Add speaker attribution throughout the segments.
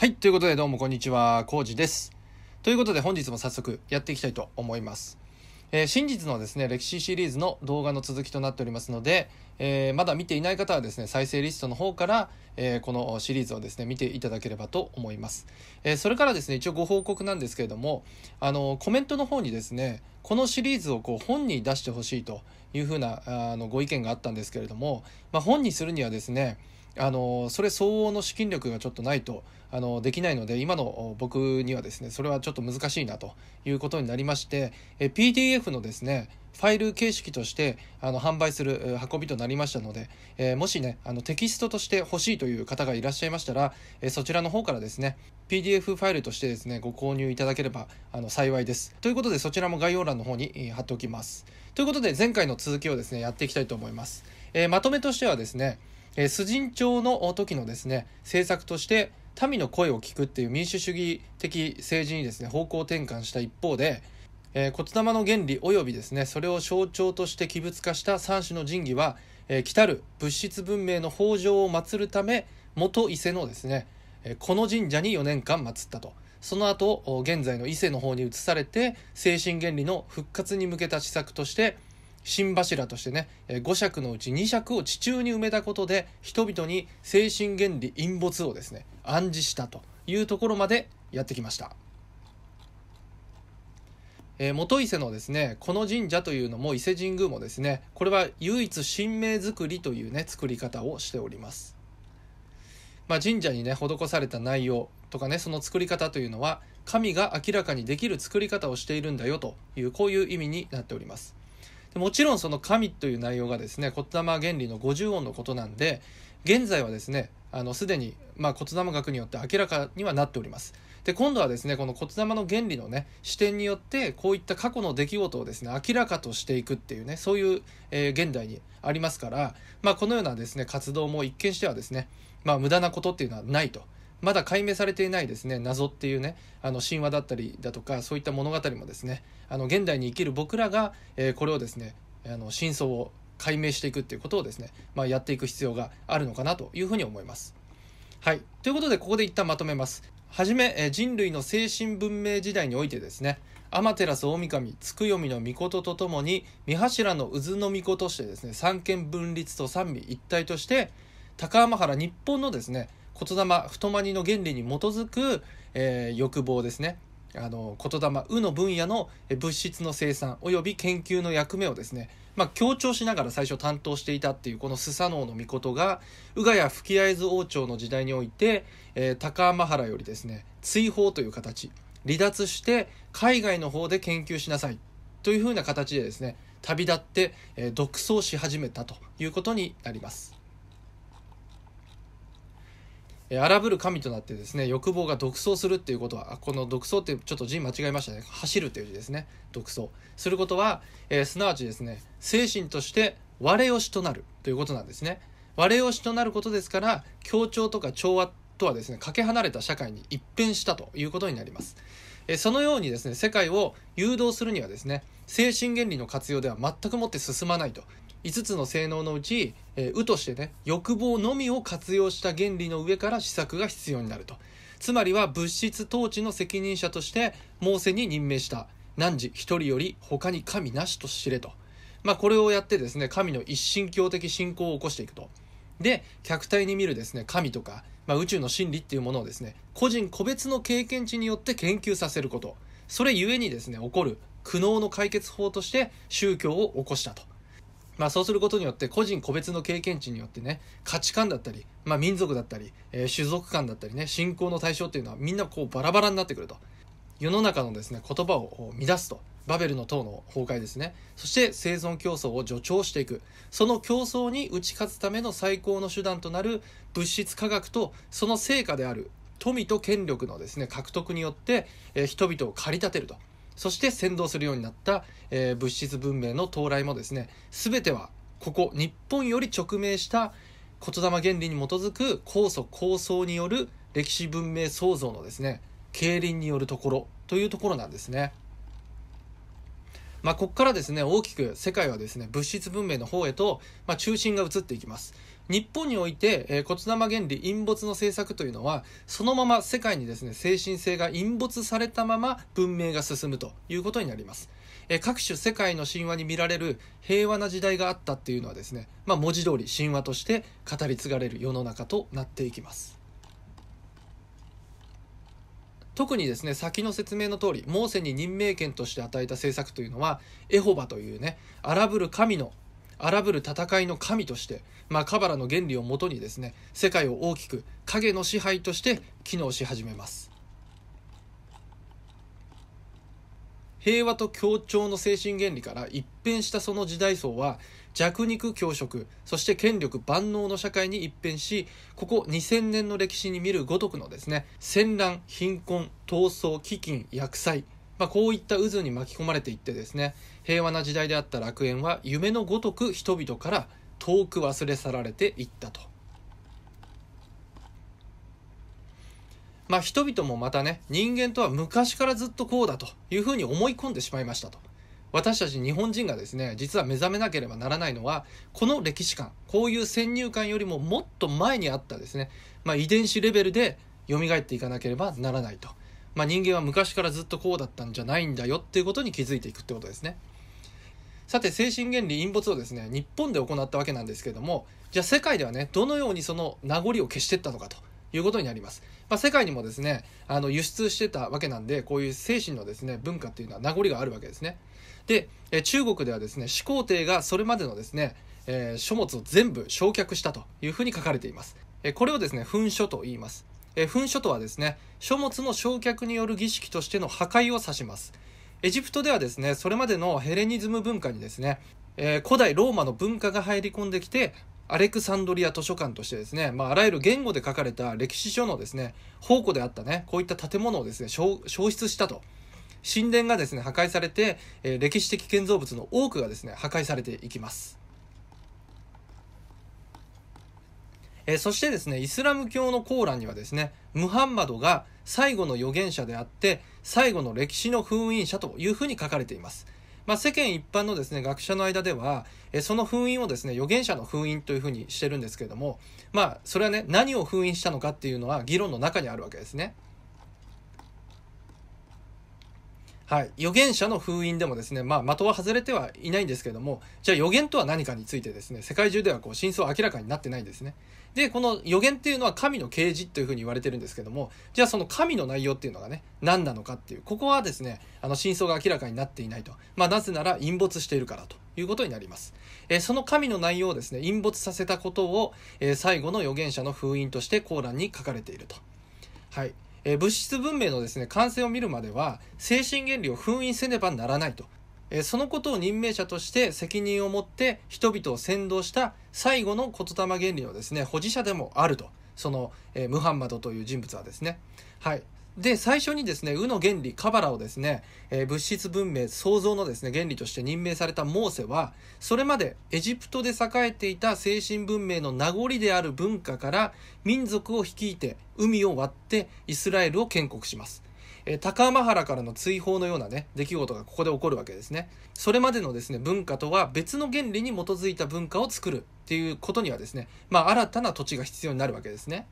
Speaker 1: はい。ということでどうもこんにちは。コウジです。ということで本日も早速やっていきたいと思います。えー、真実のですね、歴史シリーズの動画の続きとなっておりますので、えー、まだ見ていない方はですね、再生リストの方から、えー、このシリーズをですね、見ていただければと思います。えそれからですね、一応ご報告なんですけれども、あの、コメントの方にですね、このシリーズをこう本に出してほしいというふうなあのご意見があったんですけれども、まあ、本にするにはですね、あのそれ相応の資金力がちょっとないとあのできないので今の僕にはですねそれはちょっと難しいなということになりましてえ PDF のですねファイル形式としてあの販売する運びとなりましたので、えー、もしねあのテキストとして欲しいという方がいらっしゃいましたら、えー、そちらの方からですね PDF ファイルとしてですねご購入いただければあの幸いですということでそちらも概要欄の方に貼っておきますということで前回の続きをですねやっていきたいと思います、えー、まとめとしてはですねえー、スジン朝の時のですね、政策として、民の声を聞くっていう民主主義的政治にですね、方向転換した一方で、えー、骨玉の原理及びですね、それを象徴として器物化した三種の神器は、えー、来たる物質文明の豊穣を祀るため、元伊勢のですね、えー、この神社に4年間祀ったと。その後、現在の伊勢の方に移されて、精神原理の復活に向けた施策として、新柱としてね、5尺のうち2尺を地中に埋めたことで、人々に精神原理陰没をですね、暗示したというところまでやってきました。えー、元伊勢のですねこの神社というのも伊勢神宮もですねこれは唯一神明くりというね作り方をしております、まあ、神社にね施された内容とかねその作り方というのは神が明らかにできる作り方をしているんだよというこういう意味になっておりますでもちろんその神という内容がですね言玉原理の50音のことなんで現在はですねあのすでに、まあ、骨玉学によって明らかにはなっておりますで今度はですねこの骨玉の原理のね視点によってこういった過去の出来事をですね明らかとしていくっていうねそういう、えー、現代にありますから、まあ、このようなですね活動も一見してはですね、まあ、無駄なことっていうのはないとまだ解明されていないですね謎っていうねあの神話だったりだとかそういった物語もですねあの現代に生きる僕らが、えー、これをですねあの真相を解明していくっていうことをですね、まあ、やっていく必要があるのかなというふうに思います。はい。ということで、ここで一旦まとめます。はじめ、え人類の精神文明時代においてですね、天照大神、月読みの御事とともに、三柱の渦の御子としてですね、三権分立と三位一体として、高天原日本のですね、言霊太まにの原理に基づく、えー、欲望ですねあの言霊「う」の分野の物質の生産及び研究の役目をですね、まあ、強調しながら最初担当していたっていうこのスサノオノミコトが宇賀や吹会津王朝の時代において、えー、高天原よりですね追放という形離脱して海外の方で研究しなさいというふうな形でですね旅立って、えー、独走し始めたということになります。荒ぶる神となってですね欲望が独走するっていうことはこの独走ってちょっと字間違えましたね走るっていう字ですね独走することは、えー、すなわちですね精神として我よしとなるということなんですね我よしとなることですから協調とか調和とはですねかけ離れた社会に一変したということになりますそのようにですね世界を誘導するにはですね精神原理の活用では全くもって進まないと5つの性能のうち、えー、としてね、欲望のみを活用した原理の上から施策が必要になると。つまりは物質統治の責任者として、モーセに任命した。汝一人より他に神なしと知れと。まあ、これをやってですね、神の一神教的信仰を起こしていくと。で、客体に見るですね、神とか、まあ、宇宙の真理っていうものをですね、個人個別の経験値によって研究させること。それゆえにですね、起こる苦悩の解決法として宗教を起こしたと。まあ、そうすることによって個人個別の経験値によってね価値観だったり、まあ、民族だったり、えー、種族観だったりね信仰の対象っていうのはみんなこうバラバラになってくると世の中のですね言葉を乱すとバベルの塔の崩壊ですねそして生存競争を助長していくその競争に打ち勝つための最高の手段となる物質科学とその成果である富と権力のですね獲得によって、えー、人々を駆り立てるとそして先導するようになった、えー、物質文明の到来もですね全てはここ日本より直面した言霊原理に基づく酵素構想による歴史文明創造のですね競輪によるところというところなんですね。まあ、ここからですね、大きく世界はですね、物質文明の方へと、まあ、中心が移っていきます。日本において、えー、骨玉原理陰没の政策というのは、そのまま世界にですね、精神性が陰没されたまま文明が進むということになります。えー、各種世界の神話に見られる平和な時代があったっていうのはですね、まあ、文字通り神話として語り継がれる世の中となっていきます。特にですね先の説明の通りモーセに任命権として与えた政策というのはエホバというね荒ぶる神の荒ぶる戦いの神として、まあ、カバラの原理をもとにですね世界を大きく影の支配として機能し始めます平和と協調の精神原理から一変したその時代層は弱肉強食そして権力万能の社会に一変しここ2000年の歴史に見るごとくのですね戦乱貧困闘争飢饉厄災まあ、こういった渦に巻き込まれていってですね平和な時代であった楽園は夢のごとく人々から遠く忘れ去られていったと。まあ、人々もまたね人間とは昔からずっとこうだというふうに思い込んでしまいましたと。私たち日本人がですね実は目覚めなければならないのはこの歴史観こういう先入観よりももっと前にあったですね、まあ、遺伝子レベルで蘇っていかなければならないと、まあ、人間は昔からずっとこうだったんじゃないんだよっていうことに気づいていくってことですね。さて精神原理陰没をですね日本で行ったわけなんですけどもじゃあ世界ではねどのようにその名残を消していったのかということになります、まあ、世界にもですねあの輸出してたわけなんでこういう精神のですね文化っていうのは名残があるわけですねで、え中国ではですね、始皇帝がそれまでのですね、えー、書物を全部焼却したというふうに書かれています。えこれをですね、噴書と言います。え噴書とはですね、書物の焼却による儀式としての破壊を指します。エジプトではですね、それまでのヘレニズム文化にですね、えー、古代ローマの文化が入り込んできて、アレクサンドリア図書館としてですね、まあ、あらゆる言語で書かれた歴史書のですね、宝庫であったね、こういった建物をですね、消失したと神殿がですね、破壊されて、えー、歴史的建造物の多くがですね、破壊されていきます。えー、そしてですね、イスラム教のコーランにはですね、ムハンマドが最後の預言者であって、最後の歴史の封印者というふうに書かれています。まあ、世間一般のですね学者の間ではえその封印をですね預言者の封印というふうにしてるんですけれどもまあそれはね何を封印したのかっていうのは議論の中にあるわけですね。はい、預言者の封印でもですね、まあ、的は外れてはいないんですけどもじゃあ予言とは何かについてですね世界中ではこう真相は明らかになってないんですねでこの予言っていうのは神の啓示というふうに言われてるんですけどもじゃあその神の内容っていうのがね何なのかっていうここはですねあの真相が明らかになっていないと、まあ、なぜなら陰没しているからということになります、えその神の内容をですね陰没させたことを、え最後の預言者の封印としてコーランに書かれているとはいえー、物質文明のですね、完成を見るまでは、精神原理を封印せねばならないと。えー、そのことを任命者として責任を持って人々を先導した最後の言霊原理のですね、保持者でもあると。その、えー、ムハンマドという人物はですね。はい。で、最初にですね、ウの原理、カバラをですね、えー、物質文明、創造のですね、原理として任命されたモーセは、それまでエジプトで栄えていた精神文明の名残である文化から民族を率いて海を割ってイスラエルを建国します。えー、高浜原からの追放のようなね、出来事がここで起こるわけですね。それまでのですね、文化とは別の原理に基づいた文化を作るっていうことにはですね、まあ新たな土地が必要になるわけですね。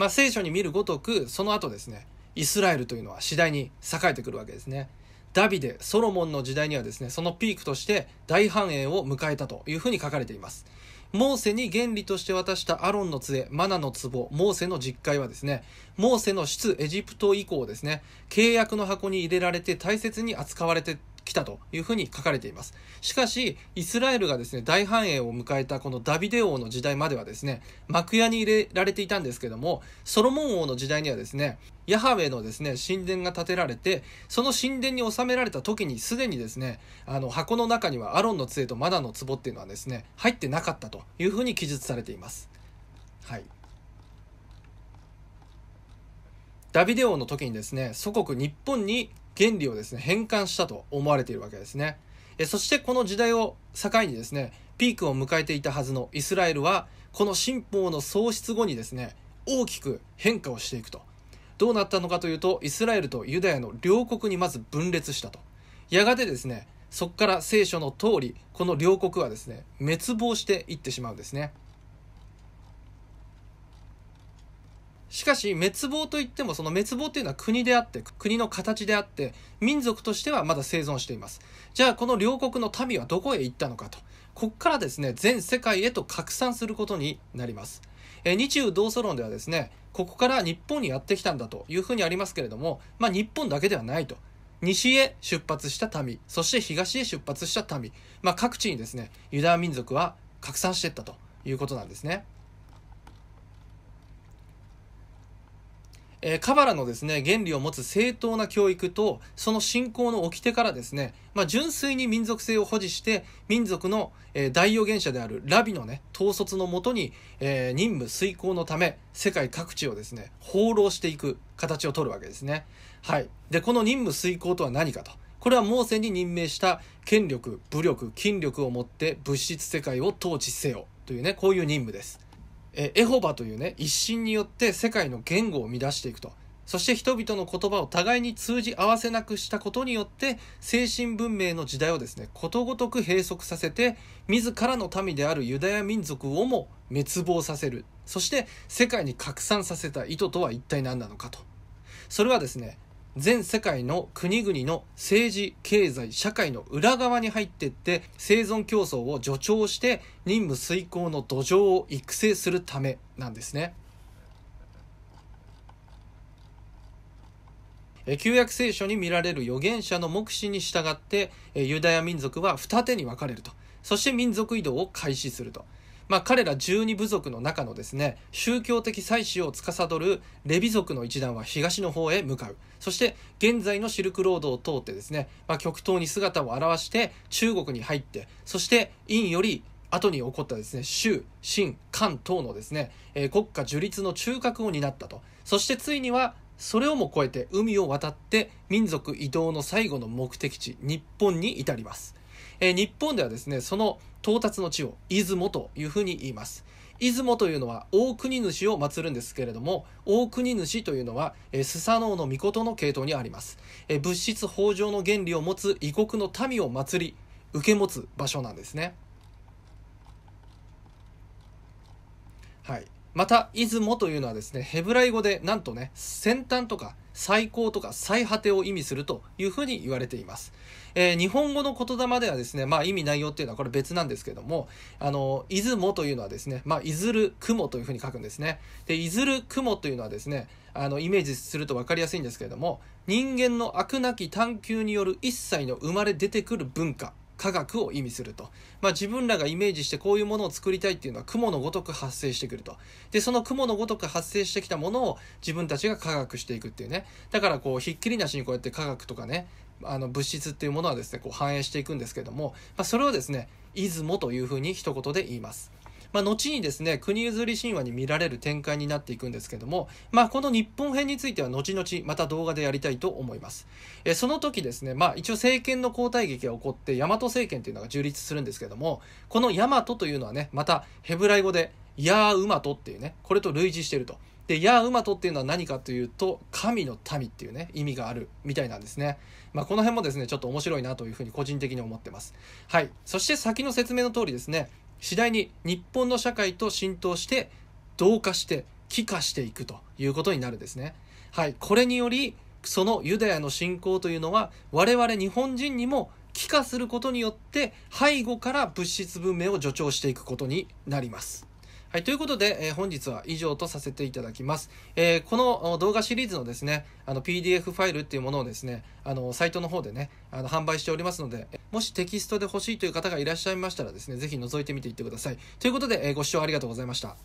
Speaker 1: まあ、聖書に見るごとく、その後ですね、イスラエルというのは次第に栄えてくるわけですね。ダビデ、ソロモンの時代にはですね、そのピークとして大繁栄を迎えたというふうに書かれています。モーセに原理として渡したアロンの杖、マナの壺、モーセの実戒はですね、モーセの出エジプト以降ですね、契約の箱に入れられて大切に扱われて来たというふうに書かれています。しかし、イスラエルがですね、大繁栄を迎えたこのダビデ王の時代まではですね、幕屋に入れられていたんですけども、ソロモン王の時代にはですね、ヤハウェのですね、神殿が建てられて、その神殿に収められた時にすでにですね、あの箱の中にはアロンの杖とマナの壺っていうのはですね、入ってなかったというふうに記述されています。はい。ダビデ王の時にですね、祖国日本に原理をですね、変換したと思われているわけですね。えそしてこの時代を境にですね、ピークを迎えていたはずのイスラエルは、この新法の創出後にですね、大きく変化をしていくと。どうなったのかというと、イスラエルとユダヤの両国にまず分裂したと。やがてですね、そこから聖書の通り、この両国はですね、滅亡していってしまうんですね。しかし滅亡といってもその滅亡というのは国であって国の形であって民族としてはまだ生存していますじゃあこの両国の民はどこへ行ったのかとここからですね全世界へと拡散することになりますえ日中同祖論ではですねここから日本にやってきたんだというふうにありますけれども、まあ、日本だけではないと西へ出発した民そして東へ出発した民、まあ、各地にですねユダヤ民族は拡散していったということなんですね。えー、カバラのですね、原理を持つ正当な教育と、その信仰の掟からですね、まあ、純粋に民族性を保持して、民族の、えー、大予言者であるラビのね、統率のもとに、えー、任務遂行のため、世界各地をですね、放浪していく形をとるわけですね。はい。で、この任務遂行とは何かと。これはモーセに任命した権力、武力、筋力を持って物質世界を統治せよというね、こういう任務です。えエホバというね、一心によって世界の言語を生み出していくと。そして人々の言葉を互いに通じ合わせなくしたことによって、精神文明の時代をですね、ことごとく閉塞させて、自らの民であるユダヤ民族をも滅亡させる。そして世界に拡散させた意図とは一体何なのかと。それはですね、全世界の国々の政治、経済、社会の裏側に入っていって生存競争を助長して任務遂行の土壌を育成するためなんですね。旧約聖書に見られる預言者の目視に従ってユダヤ民族は二手に分かれるとそして民族移動を開始するとまあ、彼ら十二部族の中のですね、宗教的祭祀を司るレビ族の一団は東の方へ向かう。そして、現在のシルクロードを通ってですね、まあ、極東に姿を現して中国に入って、そして陰より後に起こったですね、州、新、関等のですね、えー、国家樹立の中核を担ったと。そしてついには、それをも超えて海を渡って民族移動の最後の目的地、日本に至ります。えー、日本ではですね、その到達の地を出雲というふうに言います。出雲というのは大国主を祀るんですけれども大国主というのは、えー、スサノオの御事の系統にあります、えー、物質豊上の原理を持つ異国の民を祀り受け持つ場所なんですねはいまた出雲というのはですねヘブライ語でなんとね先端とか最高とか最果てを意味するというふうに言われています。えー、日本語の言霊ではですね、まあ意味内容っていうのはこれ別なんですけども、あの、出雲というのはですね、まあ、いずる雲というふうに書くんですね。で、いずる雲というのはですね、あの、イメージすると分かりやすいんですけれども、人間の飽くなき探求による一切の生まれ出てくる文化科学を意味すると。まあ、自分らがイメージしてこういうものを作りたいっていうのは雲のごとく発生してくると。で、その雲のごとく発生してきたものを自分たちが科学していくっていうね。だからこう、ひっきりなしにこうやって科学とかね、あの物質っていうものはですね、こう反映していくんですけども、まあ、それをですね、出雲というふうに一言で言います。まあ、後にですね、国譲り神話に見られる展開になっていくんですけども、まあ、この日本編については後々また動画でやりたいと思います。えその時ですね、まあ、一応政権の交代劇が起こって、大和政権というのが樹立するんですけども、この大和というのはね、またヘブライ語で、ヤーウマトっていうね、これと類似してると。で、ヤーウマトっていうのは何かというと、神の民っていうね、意味があるみたいなんですね。まあ、この辺もですね、ちょっと面白いなというふうに個人的に思ってます。はい。そして先の説明の通りですね、次第に日本の社会と浸透して同化して帰化していくということになるんですね。はい、これによりそのユダヤの信仰というのは我々日本人にも帰化することによって背後から物質文明を助長していくことになります。はい、ということで、えー、本日は以上とさせていただきます。えー、この動画シリーズのですね、あの PDF ファイルっていうものをですね、あのサイトの方でね、あの販売しておりますので、もしテキストで欲しいという方がいらっしゃいましたらですね、ぜひ覗いてみていってください。ということで、えー、ご視聴ありがとうございました。